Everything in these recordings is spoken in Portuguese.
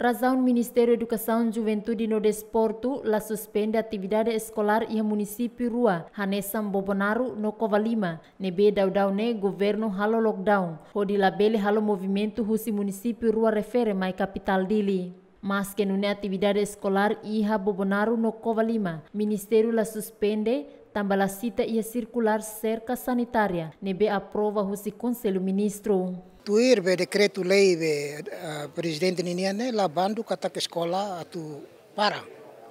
razão Ministério da Educação, Juventude e Desporto la suspende atividade escolar em município Rua, Hanessa Bobonaru, no Covalima. Nebe daudaune governo halo lockdown. Hodi labele halo movimento husi município Rua refere mai capital dili mas que nune atividade escolar iha Bobonaru no Covalima. Ministério la suspende Tambalacita ia circular cerca sanitária. Nebe aprova o Conselho Ministro. Tuir be decreto lei be uh, eh, presidente Niniane né, labando kata ke escola atu para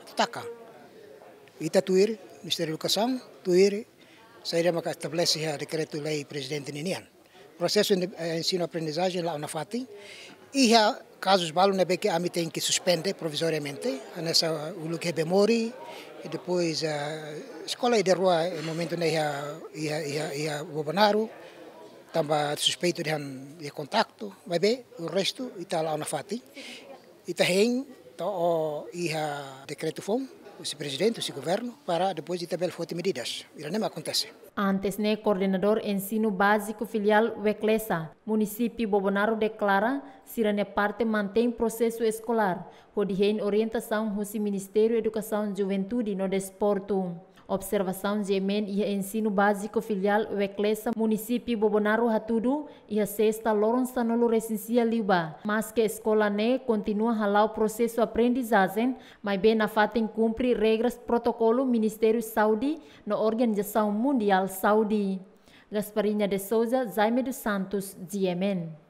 atu taka. Ita tuir Ministério da Educação, tuir saíra maka estabelece a decreto lei presidente Niniane. Processo de eh, ensino aprendizagem lá na FATI Είχα casos μάλλον que a mim tem que suspender provisoriamente nessa o lugar de Mori e depois a eh, escola de rua no momento né ia ia ia ia Bobonaro tamba suspeito de de contacto vai ver o resto e tal lá na fati e tá hein tá o oh, ia decreto fome esse presidente, esse governo, para depois de também forte medidas. Isso não acontece. Antes, né, coordenador ensino básico filial Weclesa, município Bobonaro declara Sirane parte mantém processo escolar, rodien orientação do Ministério Educação e Juventude no Desporto observação Gemen e ensino básico filial Weclesa, município Bobonaro Hatudu e a sexta Lourenço Nolo Resincia Liba. Mas que a escola né continua ralar o processo aprendizagem, mas bem na fatem cumpre regras protocolo Ministério Saúde na Organização Mundial Saúde. Gasparinha de Souza, Jaime dos Santos, Yemen.